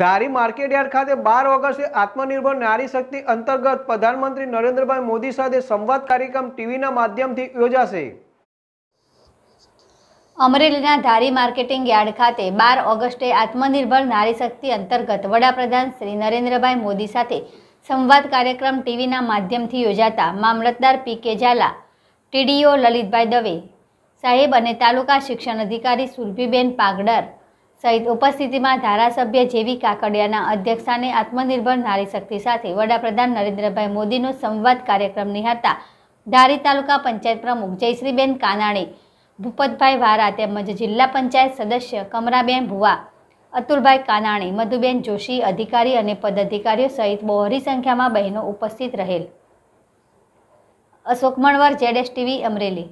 ધારી market yard ખાતે બાર ઓગસ્ટે આત્મનિર્ભર નારી શક્તિ અંતર્ગત પ્રધાનમંત્રી નરેન્દ્રભાઈ મોદી સાથે સંવાદ કાર્યક્રમ ટીવીના માધ્યમથી યોજાશે અમરેલીના ધારી માર્કેટિંગ યાર્ડ ખાતે બાર ઓગસ્ટે આત્મનિર્ભર નારી શક્તિ અંતર્ગત વડાપ્રધાન શ્રી નરેન્દ્રભાઈ મોદી સાથે સંવાદ કાર્યક્રમ ટીવીના માધ્યમથી યોજાતા મામલતદાર પી કે ઝાલા ટીડીઓ લલિતભાઈ દવે સાહેબ અને તાલુકા શિક્ષણ અધિકારી સુરભીબેન પાગડર સહિત ઉપસ્થિતિમાં ધારાસભ્ય જેવી કાકડિયાના અધ્યક્ષાને આત્મનિર્ભર નારી શક્તિ સાથે વડાપ્રધાન નરેન્દ્રભાઈ મોદીનો સંવાદ કાર્યક્રમ નિહાળતા ધારી તાલુકા પંચાયત પ્રમુખ જયશ્રીબેન કાનાણી ભૂપતભાઈ વારા તેમજ જિલ્લા પંચાયત સદસ્ય કમરાબેન ભુવા અતુલભાઈ કાનાણી મધુબેન જોશી અધિકારી અને પદાધિકારીઓ સહિત બહોરી સંખ્યામાં બહેનો ઉપસ્થિત રહેલ અશોક મણવર જેડેશ ટીવી અમરેલી